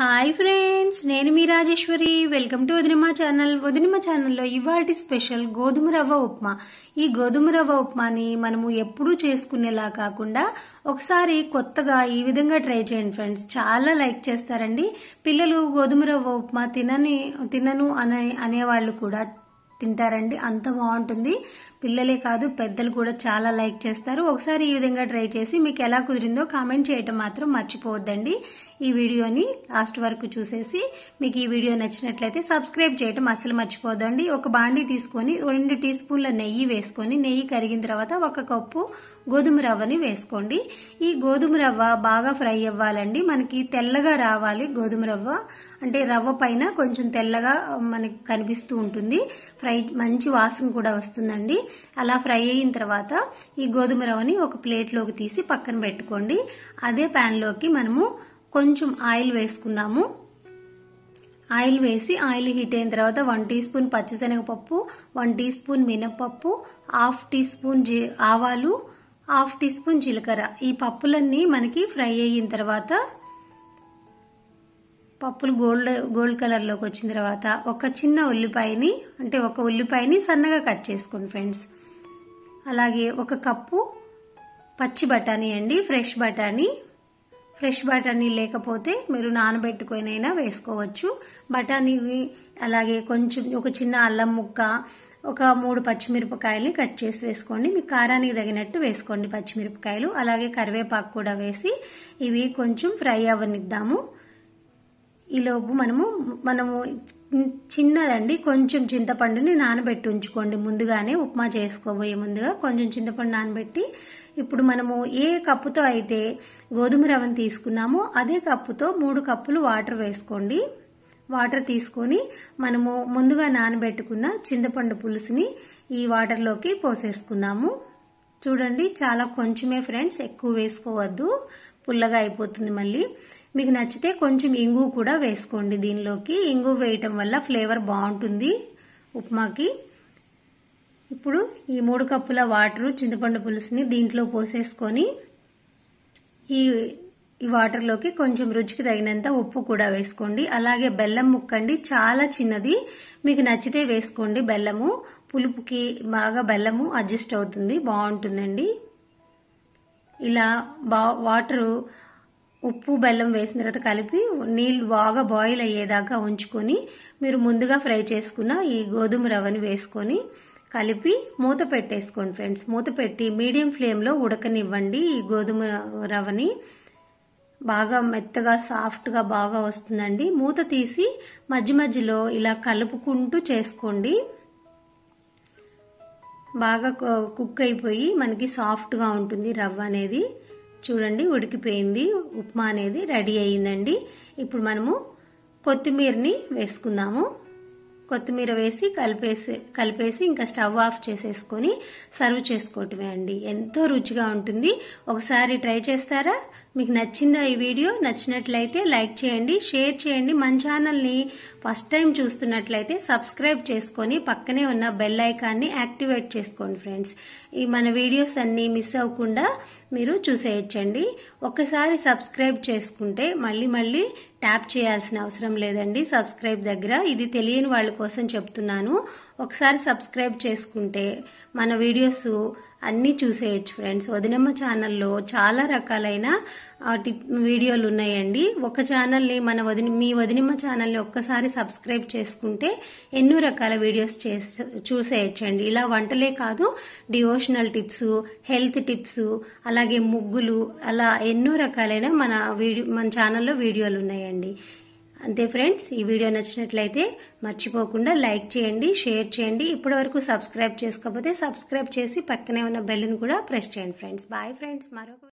hi friends నేను మీ Rajeshwari welcome to Vadinamma channel Vadinamma ఛానల్లో ఇవాటి స్పెషల్ గోధుమ రవ్వ ఉప్మా ఈ గోధుమ రవ్వ ఉప్మాని మనము ఎప్పుడూ చేసుకునేలా కాకుండా ఒకసారి కొత్తగా ఈ విధంగా ట్రై చేయండి ఫ్రెండ్స్ చాలా లైక్ చేస్తారండి పిల్లలు గోధుమ రవ్వ ఉప్మా తినని తినను అనే అనేవాళ్ళు కూడా తింటారండి అంత బాగుంటుంది పిల్లలే కాదు పెద్దలు కూడా చాలా లైక్ చేస్తారు ఒకసారి ఈ విధంగా ట్రై చేసి మీకు ఎలా కుదిరిందో కామెంట్ చేయటం మాత్రం మర్చిపోవద్దండి ఈ వీడియోని లాస్ట్ వరకు చూసేసి మీకు ఈ వీడియో నచ్చినట్లయితే సబ్స్క్రైబ్ చేయటం అస్సలు మర్చిపోదండి ఒక బాండీ తీసుకొని రెండు టీ స్పూన్ల నెయ్యి వేసుకొని నెయ్యి కరిగిన తర్వాత ఒక కప్పు గోధుమ రవ్వని వేసుకోండి ఈ గోధుమ రవ్వ బాగా ఫ్రై అవ్వాలండి మనకి తెల్లగా రావాలి గోధుమ రవ్వ అంటే రవ్వ పైన కొంచెం తెల్లగా మనకి కనిపిస్తూ ఉంటుంది ఫ్రై మంచి వాసన కూడా వస్తుందండి అలా ఫ్రై అయిన తర్వాత ఈ గోధుమ రవ్వని ఒక ప్లేట్లోకి తీసి పక్కన పెట్టుకోండి అదే ప్యాన్లోకి మనము కొంచెం ఆయిల్ వేసుకుందాము ఆయిల్ వేసి ఆయిల్ హీట్ అయిన తర్వాత వన్ టీ స్పూన్ పచ్చిశనగపప్పు వన్ టీ స్పూన్ మినపప్పు హాఫ్ టీ స్పూన్ ఆవాలు హాఫ్ టీ స్పూన్ జీలకర్ర ఈ పప్పులన్నీ మనకి ఫ్రై అయిన తర్వాత పప్పులు గోల్డ్ గోల్డ్ కలర్లోకి వచ్చిన తర్వాత ఒక చిన్న ఉల్లిపాయని అంటే ఒక ఉల్లిపాయని సన్నగా కట్ చేసుకోండి ఫ్రెండ్స్ అలాగే ఒక కప్పు పచ్చి బఠానీ అండి ఫ్రెష్ బఠానీ ఫ్రెష్ బఠానీ లేకపోతే మీరు నానబెట్టుకునైనా వేసుకోవచ్చు బఠానీ అలాగే కొంచెం ఒక చిన్న అల్లం ముక్క ఒక మూడు పచ్చిమిరపకాయలు కట్ చేసి వేసుకోండి మీ కారానికి తగినట్టు వేసుకోండి పచ్చిమిరపకాయలు అలాగే కరివేపాకు కూడా వేసి ఇవి కొంచెం ఫ్రై అవ్వనిద్దాము ఈలోపు మనము మనము చిన్నదండి కొంచెం చింతపండుని నానబెట్టి ఉంచుకోండి ముందుగానే ఉప్మా చేసుకోబోయే ముందుగా కొంచెం చింతపండు నానబెట్టి ఇప్పుడు మనము ఏ కప్పుతో అయితే గోధుమ రవ్వను తీసుకున్నామో అదే కప్పుతో మూడు కప్పులు వాటర్ వేసుకోండి వాటర్ తీసుకొని మనము ముందుగా నానబెట్టుకున్న చింతపండు పులుసుని ఈ వాటర్లోకి పోసేసుకుందాము చూడండి చాలా కొంచెమే ఫ్రెండ్స్ ఎక్కువ వేసుకోవద్దు పుల్లగా అయిపోతుంది మళ్ళీ మీకు నచ్చితే కొంచెం ఇంగు కూడా వేసుకోండి దీనిలోకి ఇంగు వేయటం వల్ల ఫ్లేవర్ బాగుంటుంది ఉప్మాకి ఇప్పుడు ఈ మూడు కప్పుల వాటర్ చింతపండు పులుసుని దీంట్లో పోసేసుకొని ఈ ఈ వాటర్లోకి కొంచెం రుచికి తగినంత ఉప్పు కూడా వేసుకోండి అలాగే బెల్లం ముక్కండి చాలా చిన్నది మీకు నచ్చితే వేసుకోండి బెల్లము పులుపుకి బాగా బెల్లము అడ్జస్ట్ అవుతుంది బాగుంటుందండి ఇలా బా వాటరు ఉప్పు బెల్లం వేసిన తర్వాత కలిపి నీళ్లు బాగా బాయిల్ అయ్యేదాకా ఉంచుకొని మీరు ముందుగా ఫ్రై చేసుకున్న ఈ గోధుమ రవ్వని వేసుకొని కలిపి మూత పెట్టేసుకోండి ఫ్రెండ్స్ మూత పెట్టి మీడియం ఫ్లేమ్లో ఉడకనివ్వండి ఈ గోధుమ రవ్వని బాగా మెత్తగా సాఫ్ట్గా బాగా వస్తుందండి మూత తీసి మధ్య మధ్యలో ఇలా కలుపుకుంటూ చేసుకోండి బాగా కుక్ అయిపోయి మనకి సాఫ్ట్గా ఉంటుంది రవ్వ అనేది చూడండి ఉడికిపోయింది ఉప్మా అనేది రెడీ అయ్యిందండి ఇప్పుడు మనము కొత్తిమీరని వేసుకుందాము కొత్తిమీర వేసి కలిపేసి కలిపేసి ఇంకా స్టవ్ ఆఫ్ చేసేసుకొని సర్వ్ చేసుకోవటమే అండి ఎంతో రుచిగా ఉంటుంది ఒకసారి ట్రై చేస్తారా మీకు నచ్చిందా ఈ వీడియో నచ్చినట్లయితే లైక్ చేయండి షేర్ చేయండి మన ఛానల్ని ఫస్ట్ టైం చూస్తున్నట్లయితే సబ్స్క్రైబ్ చేసుకొని పక్కనే ఉన్న బెల్ ఐకాన్ని యాక్టివేట్ చేసుకోండి ఫ్రెండ్స్ ఈ మన వీడియోస్ అన్నీ మిస్ అవ్వకుండా మీరు చూసేయచ్చండి ఒకసారి సబ్స్క్రైబ్ చేసుకుంటే మళ్ళీ మళ్ళీ ట్యాప్ చేయాల్సిన అవసరం లేదండి సబ్స్క్రైబ్ దగ్గర ఇది తెలియని వాళ్ళ కోసం చెప్తున్నాను ఒకసారి సబ్స్క్రైబ్ చేసుకుంటే మన వీడియోస్ అన్నీ చూసేయచ్చు ఫ్రెండ్స్ వదినమ్మ ఛానల్లో చాలా రకాలైన టిప్ వీడియోలు ఉన్నాయండి ఒక ఛానల్ని మన వదిని మీ వదినిమ్మ ఛానల్ని ఒక్కసారి సబ్స్క్రైబ్ చేసుకుంటే ఎన్నో రకాల వీడియోస్ చేసి చూసేయచ్చండి ఇలా వంటలే కాదు డివోషనల్ టిప్స్ హెల్త్ టిప్స్ అలాగే ముగ్గులు అలా ఎన్నో రకాలైన మన వీడియో మన ఛానల్లో వీడియోలు ఉన్నాయండి అంతే ఫ్రెండ్స్ ఈ వీడియో నచ్చినట్లయితే మర్చిపోకుండా లైక్ చేయండి షేర్ చేయండి ఇప్పటి వరకు సబ్స్క్రైబ్ చేసుకోకపోతే సబ్స్క్రైబ్ చేసి పక్కనే ఉన్న బెల్ని కూడా ప్రెస్ చేయండి ఫ్రెండ్స్ బాయ్ ఫ్రెండ్స్ మరొక